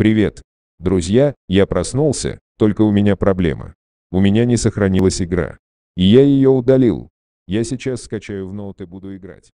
Привет. Друзья, я проснулся, только у меня проблема. У меня не сохранилась игра. И я ее удалил. Я сейчас скачаю в ноут и буду играть.